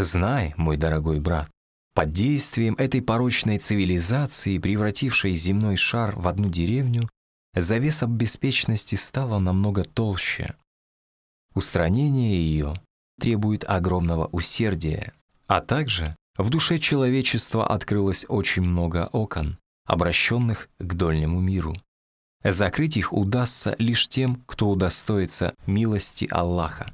Знай, мой дорогой брат, под действием этой порочной цивилизации, превратившей земной шар в одну деревню, завеса беспечности стала намного толще. Устранение ее требует огромного усердия, а также в душе человечества открылось очень много окон, обращенных к дольнему миру. Закрыть их удастся лишь тем, кто удостоится милости Аллаха.